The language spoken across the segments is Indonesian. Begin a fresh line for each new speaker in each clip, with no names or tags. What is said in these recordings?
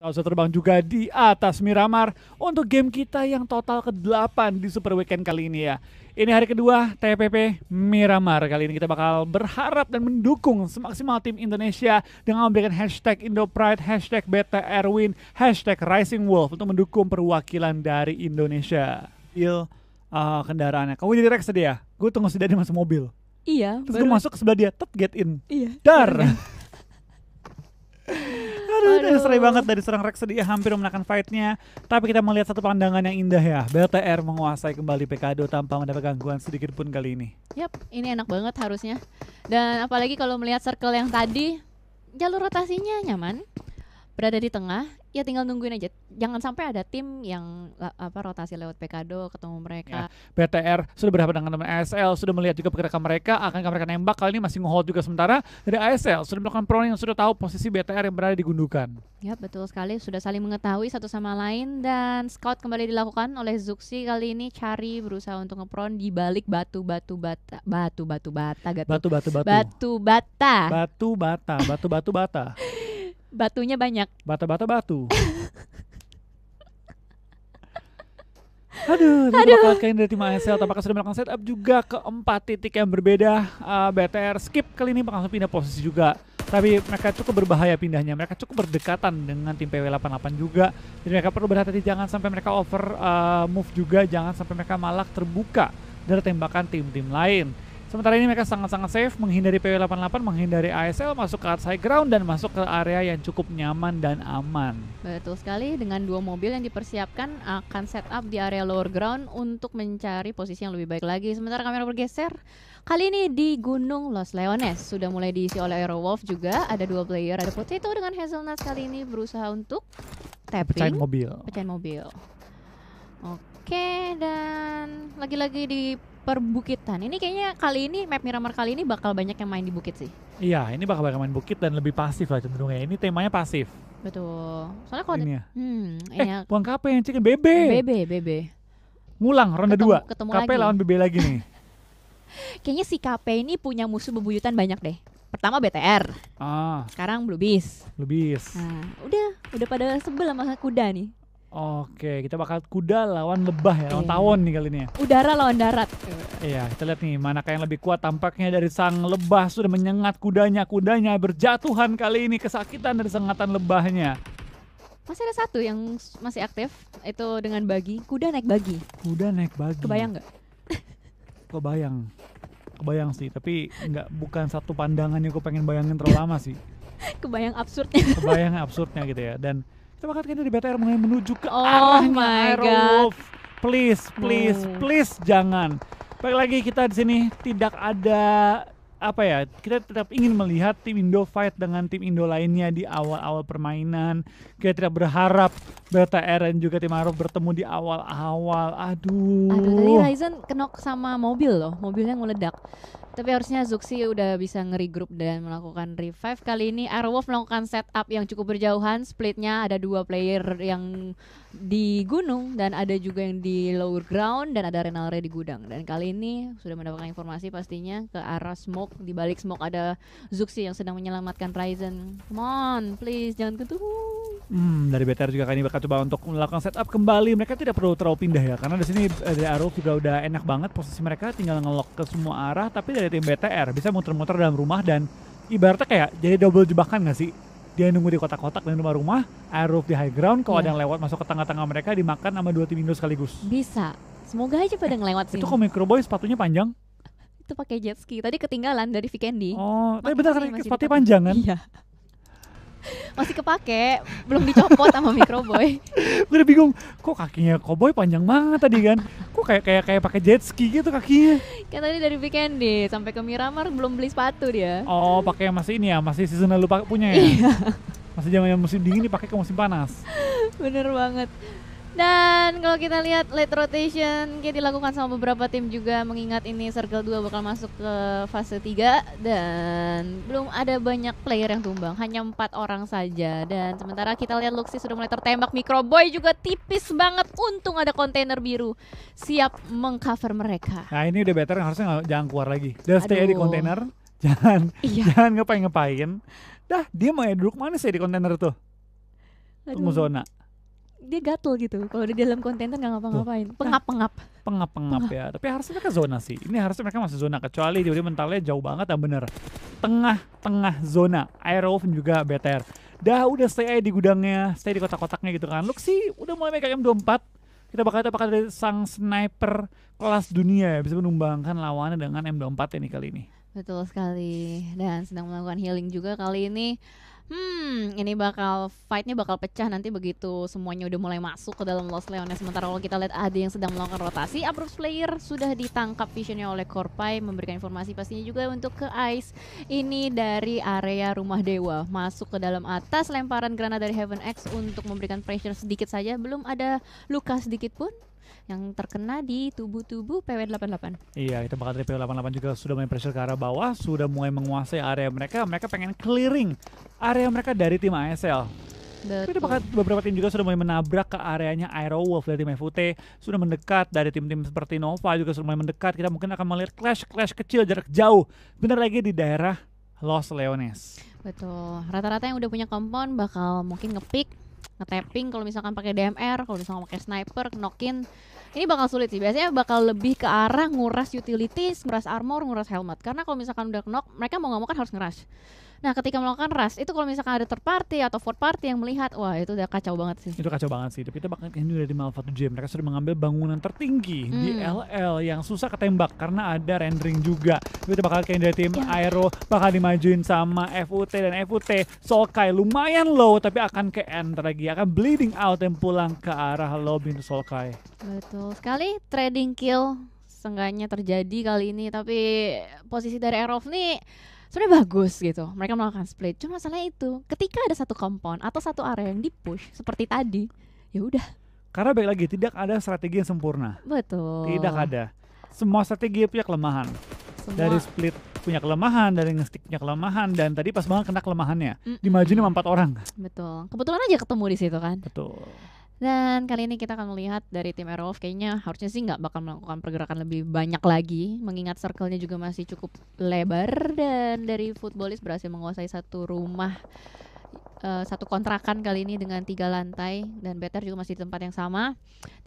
Sausa terbang juga di atas Miramar untuk game kita yang total ke-8 di Super Weekend kali ini ya. Ini hari kedua TPP Miramar. Kali ini kita bakal berharap dan mendukung semaksimal tim Indonesia dengan memberikan hashtag IndoPride, hashtag Beta Erwin, hashtag Rising Wolf untuk mendukung perwakilan dari Indonesia. Il iya, uh, eh, kendaraannya. Kamu jadi Rex tadi ya? Gue tunggu sedia di masuk mobil. Iya. Terus gue masuk ke sebelah dia, tetap get in. Iya. Dar. Iya. Aduh, Aduh. seru banget dari serang Rex dia hampir memenangkan fightnya. Tapi kita melihat satu pandangan yang indah ya. BTR menguasai kembali Pekado tanpa mendapat gangguan sedikit pun kali ini.
Yap, ini enak banget harusnya. Dan apalagi kalau melihat circle yang tadi, jalur rotasinya nyaman. Berada di tengah, ya tinggal nungguin aja. Jangan sampai ada tim yang apa rotasi lewat Pekado ketemu mereka.
Ya, BTR sudah berhadapan dengan teman ASL, sudah melihat juga pergerakan mereka, akan mereka nembak kali ini masih ngehold juga sementara dari ASL sudah melakukan peron yang sudah tahu posisi BTR yang berada di gundukan.
Ya betul sekali, sudah saling mengetahui satu sama lain dan scout kembali dilakukan oleh Zuxi kali ini cari berusaha untuk ngepron di balik batu-batu bata batu-batu bata gitu. Batu-batu batu. Batu
bata. Batu bata, batu batu bata.
Batunya banyak.
Bata-bata batu. Aduh, Aduh. bakal kain dari tim ASL tampaknya sudah melakukan setup juga ke empat titik yang berbeda. Uh, BTR skip kali ini bakal langsung pindah posisi juga. Tapi mereka cukup berbahaya pindahnya. Mereka cukup berdekatan dengan tim PW88 juga. Jadi mereka perlu berhati-hati jangan sampai mereka over uh, move juga. Jangan sampai mereka malah terbuka dari tembakan tim-tim lain. Sementara ini mereka sangat-sangat safe menghindari PW88, menghindari ASL, masuk ke outside ground dan masuk ke area yang cukup nyaman dan aman.
Betul sekali dengan dua mobil yang dipersiapkan akan set up di area lower ground untuk mencari posisi yang lebih baik lagi. Sementara kamera bergeser Kali ini di Gunung Los Leones sudah mulai diisi oleh Wolf juga. Ada dua player, ada Potato dengan Hazelnut kali ini berusaha untuk tapping. Pecahin mobil. Pecahin mobil. Oke, dan lagi-lagi di perbukitan. Ini kayaknya kali ini map Miramar kali ini bakal banyak yang main di bukit
sih. Iya, ini bakal banyak main bukit dan lebih pasif lah cenderungnya. Ini temanya pasif.
Betul. Soalnya kalau ini ya. Hmm, eh, iya.
buang KP yang chicken BB. BB, BB. Ngulang ronde 2. Ketemu KP lagi. lawan BB lagi nih.
kayaknya si KP ini punya musuh bebuyutan banyak deh. Pertama BTR.
Ah. Sekarang Blue Beast. Blue Beast. Nah,
udah, udah pada sebel sama kuda nih.
Oke, kita bakal kuda lawan lebah ya, lawan iya. tawon nih kali ini ya.
Udara lawan darat.
Iya, kita lihat nih manakah yang lebih kuat tampaknya dari sang lebah sudah menyengat kudanya. Kudanya berjatuhan kali ini kesakitan dari sengatan lebahnya.
Masih ada satu yang masih aktif itu dengan bagi. Kuda naik bagi.
Kuda naik bagi. Kebayang nggak? Kebayang. Kebayang sih, tapi nggak bukan satu pandangan yang gue pengen bayangin terlalu lama sih. Kebayang absurdnya. Kebayang absurdnya gitu ya. Dan Kan kita bakal kayaknya di BTR mulai menuju ke oh arahnya Wolf. Please, please, hmm. please jangan. Baik lagi kita di sini tidak ada apa ya kita tetap ingin melihat tim Indo fight dengan tim Indo lainnya di awal-awal permainan kita tidak berharap BTR dan juga tim Arab bertemu di awal-awal aduh aduh tadi Ryzen
kenok sama mobil loh mobilnya ngeledak tapi harusnya Zuxi udah bisa nge grup dan melakukan revive Kali ini Airwolf melakukan setup yang cukup berjauhan Splitnya ada dua player yang di gunung Dan ada juga yang di lower ground Dan ada Renalre di gudang Dan kali ini sudah mendapatkan informasi pastinya Ke arah smoke Di balik smoke ada Zuxi yang sedang menyelamatkan Ryzen Come on, please jangan ketuh
Hmm, dari BTR juga kali ini bakal coba untuk melakukan setup kembali. Mereka tidak perlu terlalu pindah ya, karena di sini eh, dari Arrow juga udah enak banget posisi mereka tinggal ngelock ke semua arah. Tapi dari tim BTR bisa muter-muter dalam rumah dan ibaratnya kayak jadi double jebakan gak sih? Dia nunggu di kotak-kotak dan rumah-rumah, air roof di high ground, kalau yeah. ada yang lewat masuk ke tengah-tengah mereka dimakan sama dua tim Indo sekaligus. Bisa. Semoga aja pada eh, ngelewat sih. Itu kalau Microboy sepatunya panjang?
Itu pakai jet ski. Tadi ketinggalan dari Vikendi. Oh, tapi
bentar kan sepatunya panjang kan? Iya
masih kepake belum dicopot sama mikroboy
gue udah bingung kok kakinya koboy panjang banget tadi kan kok kayak kayak kayak pakai jet ski gitu kakinya
kan tadi dari deh sampai ke Miramar belum beli sepatu dia
oh pakai yang masih ini ya masih season lalu pakai punya ya iya. masih zaman musim dingin dipakai ke musim panas
bener banget dan kalau kita lihat late rotation kayak dilakukan sama beberapa tim juga mengingat ini circle 2 bakal masuk ke fase 3 dan belum ada banyak player yang tumbang, hanya empat orang saja. Dan sementara kita lihat Luxi sudah mulai tertembak, boy juga tipis banget. Untung ada kontainer biru siap mengcover mereka.
Nah, ini udah better kan? harusnya jangan keluar lagi. Udah stay di kontainer. Jangan iya. jangan ngapain-ngapain. Dah, dia mau duduk mana sih di kontainer tuh?
Tunggu zona dia gatel gitu kalau di dalam konten nggak ngapa-ngapain pengap-pengap
pengap-pengap ya tapi harusnya mereka zona sih ini harusnya mereka masih zona kecuali dia mentalnya jauh banget nah, dan bener tengah-tengah zona Aeroven juga BTR dah udah stay aja di gudangnya stay di kotak-kotaknya gitu kan sih udah mulai make M24 kita bakal dapat dari sang sniper kelas dunia ya bisa menumbangkan lawannya dengan M24 ini kali ini. Betul sekali
dan sedang melakukan healing juga kali ini hmm ini bakal fightnya bakal pecah nanti begitu semuanya udah mulai masuk ke dalam Los Leones sementara kalau kita lihat ada yang sedang melakukan rotasi Abrus player sudah ditangkap visionnya oleh Corpai memberikan informasi pastinya juga untuk ke Ice ini dari area rumah dewa masuk ke dalam atas lemparan granat dari Heaven X untuk memberikan pressure sedikit saja belum ada luka sedikit pun yang terkena di tubuh-tubuh PW88.
Iya, itu bakal dari PW88 juga sudah main pressure ke arah bawah, sudah mulai menguasai area mereka. Mereka pengen clearing area mereka dari tim ASL. Betul. Tapi beberapa tim juga sudah mulai menabrak ke areanya Aero Wolf dari tim FUT sudah mendekat dari tim-tim seperti Nova juga sudah mulai mendekat kita mungkin akan melihat clash-clash kecil jarak jauh Bener lagi di daerah Los Leones.
Betul. Rata-rata yang udah punya kompon bakal mungkin ngepick ngetapping kalau misalkan pakai DMR kalau misalkan pakai sniper knockin ini bakal sulit sih biasanya bakal lebih ke arah nguras utilities nguras armor nguras helmet karena kalau misalkan udah knock mereka mau nggak mau kan harus ngeras Nah, ketika melakukan rush itu kalau misalkan ada third party atau fourth party yang melihat, wah itu udah kacau
banget sih. Itu kacau banget sih. Tapi kita bahkan ini udah dari Malvatu J. Mereka sudah mengambil bangunan tertinggi hmm. di LL yang susah ketembak karena ada rendering juga. Tapi itu bakal kayak dari tim yeah. Aero bakal dimajuin sama FUT dan FUT Solkai lumayan low tapi akan ke end lagi akan bleeding out dan pulang ke arah lobby Solkai.
Betul sekali trading kill seenggaknya terjadi kali ini tapi posisi dari Aerof nih sebenarnya bagus gitu mereka melakukan split cuma masalahnya itu ketika ada satu kompon atau satu area yang dipush seperti tadi ya udah
karena baik lagi tidak ada strategi yang sempurna betul tidak ada semua strategi punya kelemahan semua. dari split punya kelemahan dari ngestik punya kelemahan dan tadi pas banget kena kelemahannya mm -mm. dimajuin empat orang
betul kebetulan aja ketemu di situ kan betul dan kali ini kita akan melihat dari tim of kayaknya harusnya sih nggak bakal melakukan pergerakan lebih banyak lagi mengingat circle-nya juga masih cukup lebar dan dari footballist berhasil menguasai satu rumah uh, satu kontrakan kali ini dengan tiga lantai dan Better juga masih di tempat yang sama.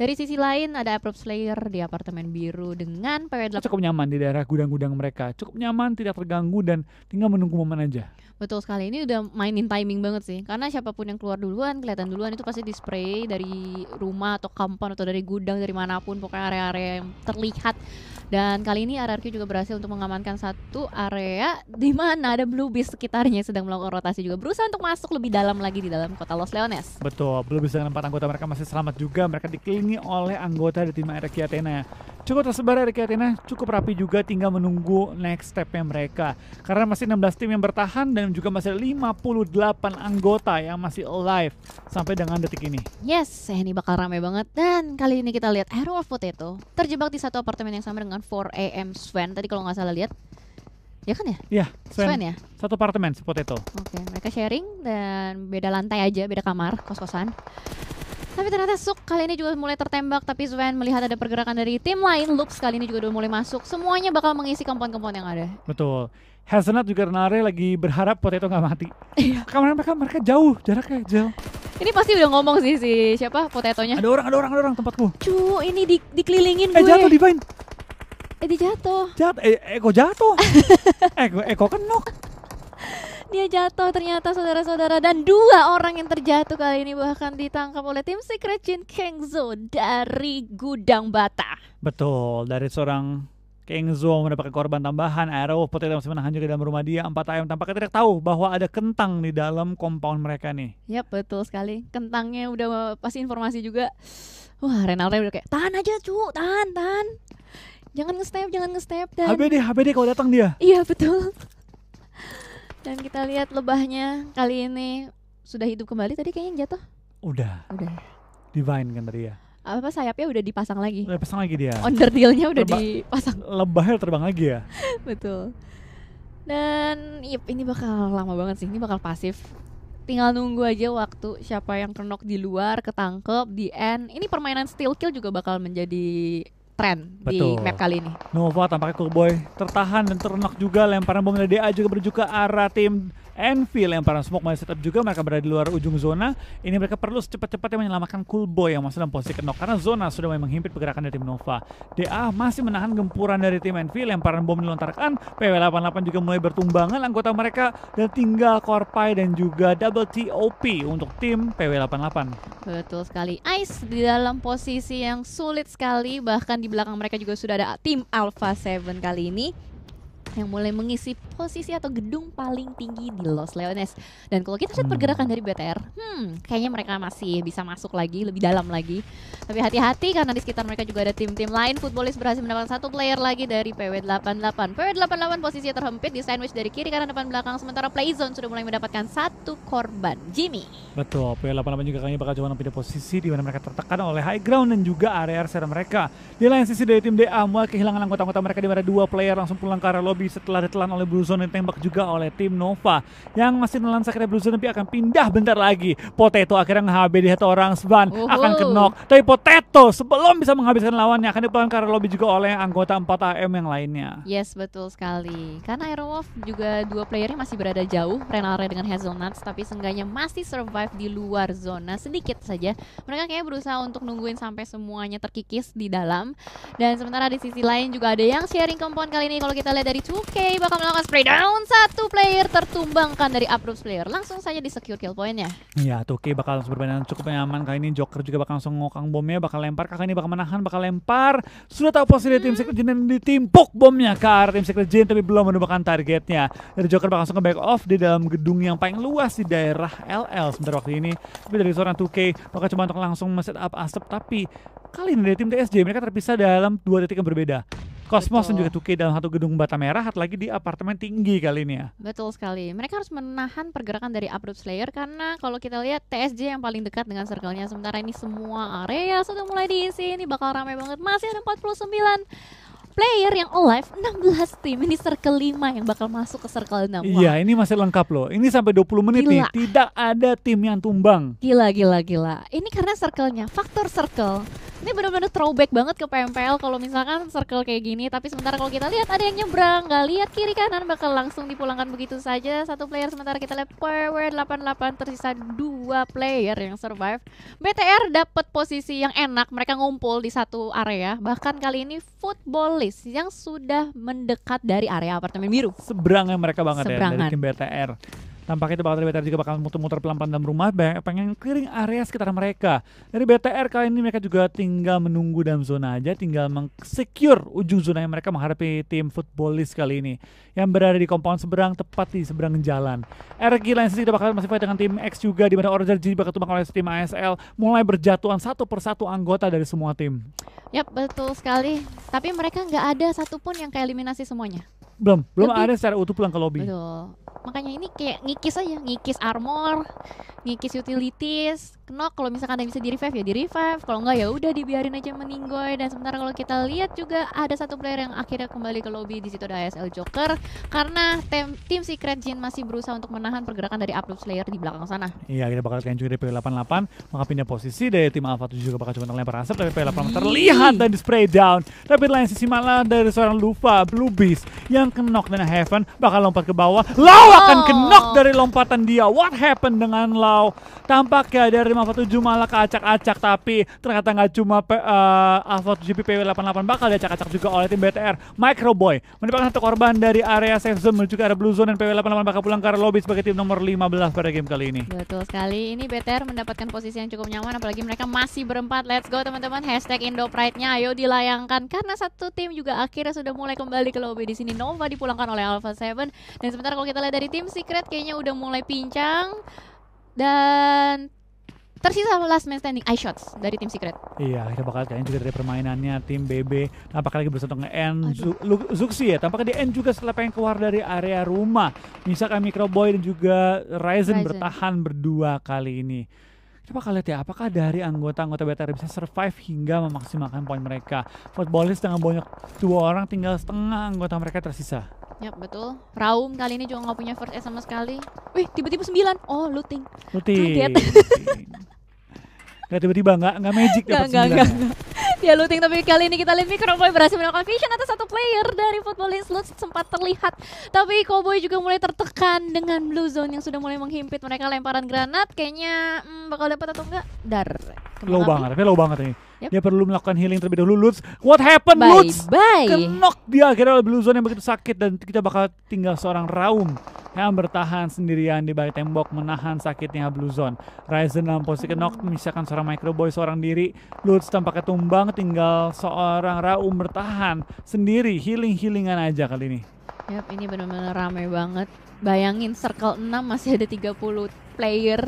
Dari sisi lain ada Approve Slayer di apartemen biru dengan PW8
cukup nyaman di daerah gudang-gudang mereka. Cukup nyaman, tidak terganggu dan tinggal menunggu momen aja.
Betul sekali. Ini udah mainin timing banget sih. Karena siapapun yang keluar duluan, kelihatan duluan itu pasti di dari rumah atau kampung atau dari gudang dari manapun pokoknya area-area yang terlihat dan kali ini RRQ juga berhasil untuk mengamankan satu area di mana ada Bluebeast sekitarnya sedang melakukan rotasi juga berusaha untuk masuk lebih dalam lagi di dalam kota Los Leones.
Betul, Bluebeast dengan empat anggota mereka masih selamat juga. Mereka dikelilingi oleh anggota dari tim RRQ Athena. Cukup tersebar RRQ Athena, cukup rapi juga tinggal menunggu next stepnya mereka. Karena masih 16 tim yang bertahan dan juga masih 58 anggota yang masih alive sampai dengan detik ini.
Yes, eh, ini bakal ramai banget. Dan kali ini kita lihat Arrow of Potato terjebak di satu apartemen yang sama dengan 4 AM Sven tadi kalau nggak salah lihat ya kan ya?
Iya, Sven. Sven ya. Satu apartemen, seperti Potato. Oke, okay, mereka
sharing dan beda lantai aja, beda kamar, kos-kosan. Tapi ternyata Suk kali ini juga mulai tertembak Tapi Sven melihat ada pergerakan dari tim lain Loops kali ini juga udah mulai masuk Semuanya bakal mengisi kompon-kompon yang ada
Betul Hasnat juga Renare lagi berharap Potato nggak mati Iya Kamar mereka, mereka jauh Jaraknya jauh
ini pasti udah ngomong sih si siapa potetonya. Ada orang, ada orang, ada orang tempatku. Cuh ini di, dikelilingin eh, gue. Eh jatuh, divine. Eh dia jatuh.
Jat eh, Eko eh, jatuh. Eko eh, Eko eh,
kenok. Dia jatuh ternyata saudara-saudara dan dua orang yang terjatuh kali ini bahkan ditangkap oleh tim Secret Jin Kengzo dari gudang bata.
Betul, dari seorang Kengzo mendapatkan korban tambahan, arrow potato masih menahan juga dalam rumah dia. Empat ayam tampaknya tidak tahu bahwa ada kentang di dalam compound mereka nih.
Yap, betul sekali. Kentangnya udah pasti informasi juga. Wah, Renaldo udah kayak, tahan aja cu, tahan, tahan jangan nge-step, jangan nge-step dan HBD,
HBD kalau datang dia.
Iya, betul. dan kita lihat lebahnya kali ini sudah hidup kembali tadi kayaknya jatuh.
Udah. Udah. Divine kan tadi ya.
Apa sayapnya udah dipasang lagi? Udah
pasang lagi dia. Onderdilnya udah Leba dipasang. Lebahnya terbang lagi ya.
betul. Dan yep, ini bakal lama banget sih, ini bakal pasif tinggal nunggu aja waktu siapa yang kenok di luar ketangkep di end ini permainan still kill juga bakal menjadi tren di map kali ini.
Nova tampaknya cool boy tertahan dan terenak juga lemparan bom dari DA juga berjuka arah tim Enfield yang para smoke masih tetap juga mereka berada di luar ujung zona. Ini mereka perlu secepat-cepatnya menyelamatkan Cool Boy yang masih dalam posisi kenok karena zona sudah memang menghimpit pergerakan dari tim Nova. DA masih menahan gempuran dari tim yang lemparan bom dilontarkan, PW88 juga mulai bertumbangan anggota mereka dan tinggal Corpai dan juga Double TOP untuk tim PW88.
Betul sekali. Ice di dalam posisi yang sulit sekali bahkan di belakang mereka juga sudah ada tim Alpha 7 kali ini yang mulai mengisi posisi atau gedung paling tinggi di Los Leones. Dan kalau kita lihat hmm. pergerakan dari BTR, hmm, kayaknya mereka masih bisa masuk lagi, lebih dalam lagi. Tapi hati-hati karena di sekitar mereka juga ada tim-tim lain. Futbolis berhasil mendapatkan satu player lagi dari PW88. PW88 posisinya terhempit di sandwich dari kiri kanan depan belakang. Sementara Playzone sudah mulai mendapatkan satu korban. Jimmy.
Betul, PW88 juga kayaknya bakal coba nampilin posisi di mana mereka tertekan oleh high ground dan juga area serang mereka. Di lain sisi dari tim DA mulai kehilangan anggota-anggota mereka di mana dua player langsung pulang ke area lobby Derby setelah ditelan oleh Blue Zone tembak juga oleh tim Nova yang masih nelan sakitnya Zone tapi akan pindah bentar lagi. Potato akhirnya nge-HB di satu orang seban Uhuh. akan kenok. Tapi Potato sebelum bisa menghabiskan lawannya akan dipelan karena lobby juga oleh anggota 4 AM yang lainnya.
Yes, betul sekali. Karena Wolf juga dua playernya masih berada jauh, Renalre dengan Hazelnuts tapi seenggaknya masih survive di luar zona sedikit saja. Mereka kayaknya berusaha untuk nungguin sampai semuanya terkikis di dalam. Dan sementara di sisi lain juga ada yang sharing kompon kali ini kalau kita lihat dari 2K bakal melakukan spray down satu player tertumbangkan dari Uproots player langsung saja di secure kill pointnya
iya 2K bakal langsung bermain cukup nyaman kali ini Joker juga bakal langsung ngokang bomnya bakal lempar kakak ini bakal menahan bakal lempar sudah tahu posisi hmm. tim Secret Jin ditimpuk bomnya ke arah tim Secret Jin tapi belum menemukan targetnya dari Joker bakal langsung ke back off di dalam gedung yang paling luas di daerah LL sebentar waktu ini tapi dari seorang 2K bakal coba untuk langsung set up asap tapi kali ini dari tim TSJ mereka terpisah dalam dua titik yang berbeda Cosmos Betul. dan juga 2K dalam satu gedung bata merah, atau lagi di apartemen tinggi kali ini ya.
Betul sekali. Mereka harus menahan pergerakan dari Uproot Slayer karena kalau kita lihat TSJ yang paling dekat dengan circle-nya sementara ini semua area sudah mulai diisi. Ini bakal ramai banget. Masih ada 49 player yang alive 16 tim ini circle 5 yang bakal masuk ke circle 6 iya
ini masih lengkap loh ini sampai 20 menit gila. nih tidak ada tim yang tumbang gila gila gila
ini karena circle-nya faktor circle ini benar-benar throwback banget ke PMPL kalau misalkan circle kayak gini tapi sementara kalau kita lihat ada yang nyebrang nggak lihat kiri kanan bakal langsung dipulangkan begitu saja satu player sementara kita lihat power 88 tersisa dua player yang survive BTR dapat posisi yang enak mereka ngumpul di satu area bahkan kali ini footballist yang sudah mendekat dari area apartemen biru
seberangnya mereka banget Seberangan. ya dari tim BTR Tampaknya itu bakal dari BTR juga bakal muter-muter pelan-pelan dalam rumah, pengen clearing area sekitar mereka. Dari BTR kali ini mereka juga tinggal menunggu dalam zona aja, tinggal meng-secure ujung zona yang mereka menghadapi tim footballis kali ini. Yang berada di komponen seberang, tepat di seberang jalan. RG lain sisi bakal masih fight dengan tim X juga, di mana Order G bakal tumbang oleh tim ASL, mulai berjatuhan satu persatu anggota dari semua tim.
Yap, betul sekali. Tapi mereka nggak ada satupun yang keeliminasi semuanya
belum belum lebih, ada secara utuh pulang ke lobby betul
makanya ini kayak ngikis aja ngikis armor ngikis utilities knock kalau misalkan ada bisa di revive ya di revive kalau enggak ya udah dibiarin aja meninggoy dan sementara kalau kita lihat juga ada satu player yang akhirnya kembali ke lobby di situ ada ASL Joker karena tim tim Secret Jin masih berusaha untuk menahan pergerakan dari Upload Slayer di belakang sana
iya kita bakal kencur dari P88 maka pindah posisi dari tim Alpha 7 juga bakal coba ngelempar asap tapi P88 terlihat dan di spray down tapi lain sisi malah dari seorang Lupa Blue Beast yang knock dan Heaven bakal lompat ke bawah Lau akan oh. knock dari lompatan dia what happened dengan Lau tampaknya dari dari Mava 7 malah keacak-acak tapi ternyata nggak cuma uh, Alpha 7 PW88 bakal diacak-acak juga oleh tim BTR Micro Boy satu korban dari area safe zone menuju ke area blue zone dan PW88 bakal pulang ke lobby sebagai tim nomor 15 pada game kali ini
betul sekali ini BTR mendapatkan posisi yang cukup nyaman apalagi mereka masih berempat let's go teman-teman hashtag Indo Pride-nya ayo dilayangkan karena satu tim juga akhirnya sudah mulai kembali ke lobby di sini Nova dipulangkan oleh Alpha 7 dan sebentar kalau kita lihat dari tim Secret kayaknya udah mulai pincang dan Tersisa last man standing eye shots dari tim Secret.
Iya, kita bakal kalian juga dari permainannya tim BB. apakah lagi berusaha dengan nge-end Zuxi ya. Tampaknya di end juga setelah pengen keluar dari area rumah. Misalkan micro boy dan juga Ryzen, Ryzen. bertahan berdua kali ini. Kita bakal lihat ya, apakah dari anggota-anggota BTR bisa survive hingga memaksimalkan poin mereka. Footballist dengan banyak dua orang tinggal setengah anggota mereka tersisa.
Yap, betul. Raum kali ini juga nggak punya first sama sekali. Wih, tiba-tiba sembilan. Oh, looting.
Looting. Kaget. Gak tiba-tiba, gak, gak magic dapat 9. Gak, gak, gak.
ya looting tapi kali ini kita lihat mikroboy berhasil melakukan vision atas satu player dari Footballist Lutz sempat terlihat. Tapi Cowboy juga mulai tertekan dengan Blue Zone yang sudah mulai menghimpit mereka lemparan granat. Kayaknya hmm, bakal dapat atau enggak?
Dar. Low api. banget, tapi low banget nih Yep. Dia perlu melakukan healing terlebih dahulu Lutz. What happened bye, Lutz? Bye. Kenok dia akhirnya oleh Blue Zone yang begitu sakit dan kita bakal tinggal seorang Raum yang bertahan sendirian di balik tembok menahan sakitnya Blue Zone. Ryzen dalam posisi kenok misalkan seorang Microboy seorang diri. Lutz tampaknya tumbang banget tinggal seorang Raum bertahan sendiri healing-healingan aja kali ini.
Yap, ini benar-benar ramai banget. Bayangin circle 6 masih ada 30 player,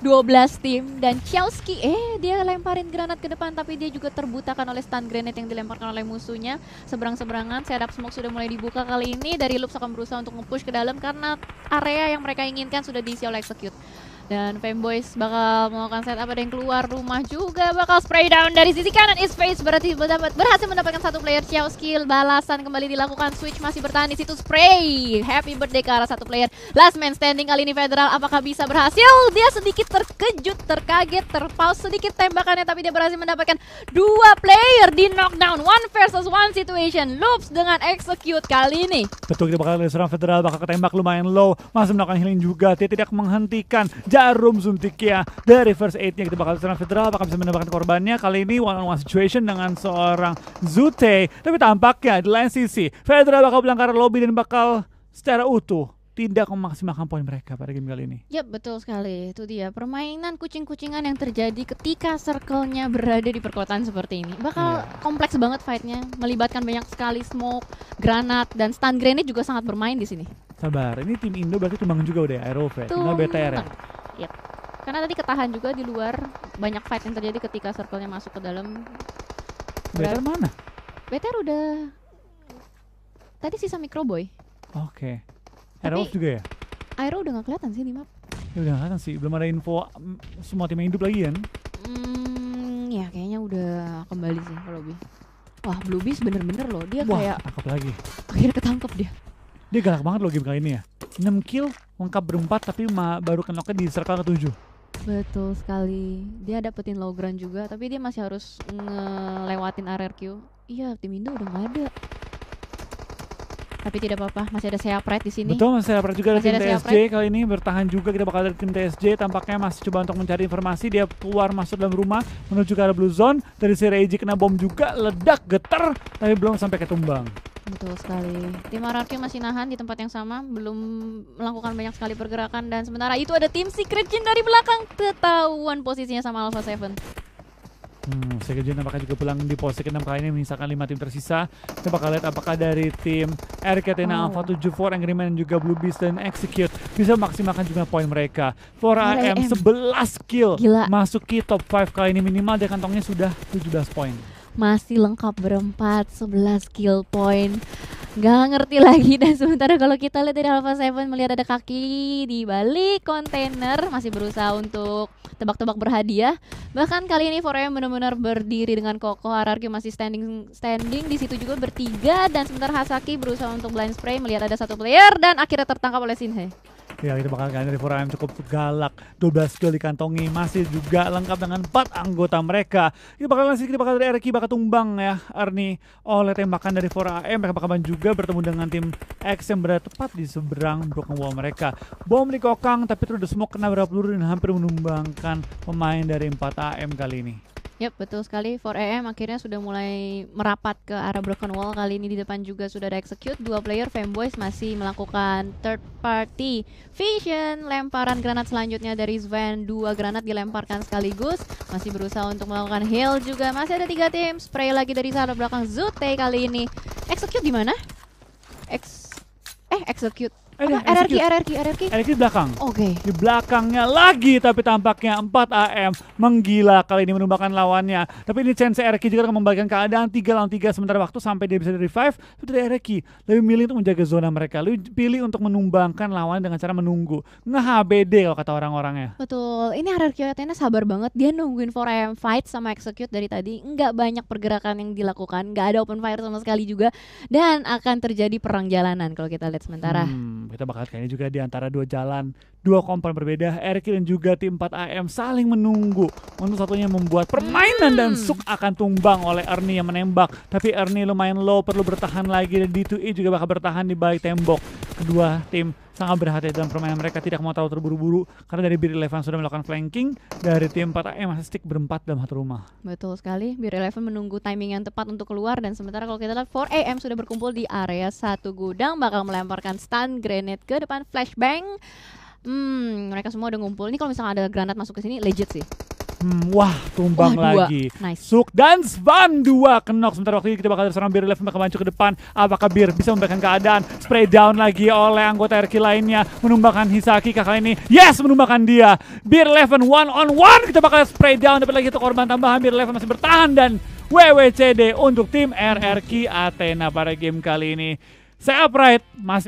12 tim dan Chelsea eh dia lemparin granat ke depan tapi dia juga terbutakan oleh stun granat yang dilemparkan oleh musuhnya. Seberang-seberangan Serap Smoke sudah mulai dibuka kali ini dari Loops akan berusaha untuk nge-push ke dalam karena area yang mereka inginkan sudah diisi oleh Execute. Dan fanboys bakal melakukan set apa yang keluar rumah juga bakal spray down dari sisi kanan is face berarti mendapat berhasil mendapatkan satu player Xiao skill balasan kembali dilakukan switch masih bertahan di situ spray happy birthday ke arah satu player last man standing kali ini Federal apakah bisa berhasil dia sedikit terkejut terkaget terpaus sedikit tembakannya tapi dia berhasil mendapatkan dua player di knockdown one versus one situation loops dengan execute kali ini
betul kita bakal diserang Federal bakal ketembak lumayan low masih melakukan healing juga dia tidak menghentikan jarum ya dari first aid-nya kita bakal serang Federal apakah bisa menembakkan korbannya kali ini one on one situation dengan seorang Zute tapi tampaknya di lain sisi Federal bakal bilang lobby dan bakal secara utuh tidak memaksimalkan poin mereka pada game kali ini.
Yap, betul sekali. Itu dia permainan kucing-kucingan yang terjadi ketika circle-nya berada di perkotaan seperti ini. Bakal yeah. kompleks banget fight-nya, melibatkan banyak sekali smoke, granat dan stun grenade juga sangat bermain di sini.
Sabar, ini tim Indo berarti tumbang juga udah ya, Aerove, ya? tinggal BTR ya?
Yep. Karena tadi ketahan juga di luar, banyak fight yang terjadi ketika circle-nya masuk ke dalam. BTR mana? BTR udah... Tadi sisa Microboy.
Oke. Okay. juga ya?
Aero udah gak kelihatan sih di map.
Ya udah gak kelihatan sih, belum ada info mm, semua tim yang hidup lagi kan?
Hmm, ya kayaknya udah kembali sih kalau lebih. Wah, Bluebees bener-bener loh. Dia Wah, kayak...
tangkap lagi. Akhirnya ketangkep dia. Dia galak banget loh game kali ini ya. 6 kill, lengkap berempat tapi baru kenoknya di circle ketujuh.
Betul sekali. Dia dapetin low ground juga, tapi dia masih harus ngelewatin RRQ. Iya, tim Indo udah nggak ada. Tapi tidak apa-apa, masih ada saya Pride di sini. Betul, masih ada Pride juga masih ada tim TSJ
kali ini bertahan juga kita bakal dari tim TSJ tampaknya masih coba untuk mencari informasi dia keluar masuk dalam rumah menuju ke arah blue zone dari si Reiji kena bom juga ledak getar tapi belum sampai ketumbang. Betul sekali.
Tim RRQ masih nahan di tempat yang sama, belum melakukan banyak sekali pergerakan dan sementara itu ada tim Secret Jin dari belakang ketahuan posisinya sama Alpha Seven.
Hmm, Secret Jin apakah juga pulang di posisi ke-6 kali ini menyisakan 5 tim tersisa. Kita bakal lihat apakah dari tim RKT oh. Alpha 74, Angry Man, juga Blue Beast dan Execute bisa maksimalkan jumlah poin mereka. Flora AM 11 kill Gila. masuki top 5 kali ini minimal dia kantongnya sudah 17 poin
masih lengkap berempat 11 kill point Gak ngerti lagi dan sementara kalau kita lihat dari Alpha Seven melihat ada kaki di balik kontainer masih berusaha untuk tebak-tebak berhadiah. Bahkan kali ini 4 benar-benar berdiri dengan kokoh, RRQ masih standing standing di situ juga bertiga dan sebentar Hasaki berusaha untuk blind spray melihat ada satu player dan akhirnya tertangkap oleh Sinhe.
Ya kita bakal kalian dari 4AM cukup galak 12 skill dikantongi masih juga lengkap dengan 4 anggota mereka Kita bakal ngasih kita bakal dari Erki bakal tumbang ya Arni oleh tembakan dari 4AM Mereka bakal juga bertemu dengan tim X yang berada tepat di seberang broken wall mereka Bom di dikokang tapi terus smoke kena berapa peluru dan hampir menumbangkan pemain dari 4AM kali ini
Yep betul sekali. 4AM akhirnya sudah mulai merapat ke arah Broken Wall. Kali ini di depan juga sudah ada execute. Dua player Fanboys masih melakukan third party vision. Lemparan granat selanjutnya dari Sven. Dua granat dilemparkan sekaligus. Masih berusaha untuk melakukan heal juga. Masih ada tiga tim. Spray lagi dari sana belakang Zute kali ini. Execute di mana? Ex eh, execute Eh, Apa? RRQ, RRQ, RRQ? RRQ di belakang.
Oke. Okay. Di belakangnya lagi, tapi tampaknya 4 AM menggila kali ini menumbangkan lawannya. Tapi ini chance RRQ juga akan membalikkan keadaan 3 lawan 3 sementara waktu sampai dia bisa di revive. Itu dari RRQ. Lebih milih untuk menjaga zona mereka. Lebih pilih untuk menumbangkan lawan dengan cara menunggu. Nah hbd kalau kata orang-orangnya.
Betul. Ini RRQ katanya sabar banget. Dia nungguin 4 AM fight sama execute dari tadi. Nggak banyak pergerakan yang dilakukan. Nggak ada open fire sama sekali juga. Dan akan terjadi perang jalanan kalau kita lihat sementara.
Hmm kita bakal kayaknya juga di antara dua jalan Dua kompon berbeda, Erki dan juga tim 4AM saling menunggu Menu satunya membuat permainan dan hmm. Suk akan tumbang oleh Ernie yang menembak. Tapi Ernie lumayan low, perlu bertahan lagi dan D2E juga bakal bertahan di balik tembok. Kedua tim sangat berhati hati dalam permainan mereka tidak mau tahu terburu-buru karena dari Bir Eleven sudah melakukan flanking dari tim 4 AM masih stick berempat dalam satu rumah.
Betul sekali. Bir Eleven menunggu timing yang tepat untuk keluar dan sementara kalau kita lihat 4 AM sudah berkumpul di area satu gudang bakal melemparkan stun grenade ke depan flashbang Hmm, mereka semua udah ngumpul. Ini kalau misalnya ada granat masuk ke sini legit sih.
Hmm, wah, tumbang wah, lagi. Nice. Suk dan Spam dua kenok. Sebentar waktu ini kita bakal terserang Bir Left bakal maju ke depan. Apakah Bir bisa memberikan keadaan? Spray down lagi oleh anggota RK lainnya. Menumbangkan Hisaki kakak ini. Yes, menumbangkan dia. Bir level one on one. Kita bakal spray down. Dapat lagi itu korban tambahan. Bir Left masih bertahan dan WWCD untuk tim RRQ Athena pada game kali ini. Saya upright, masih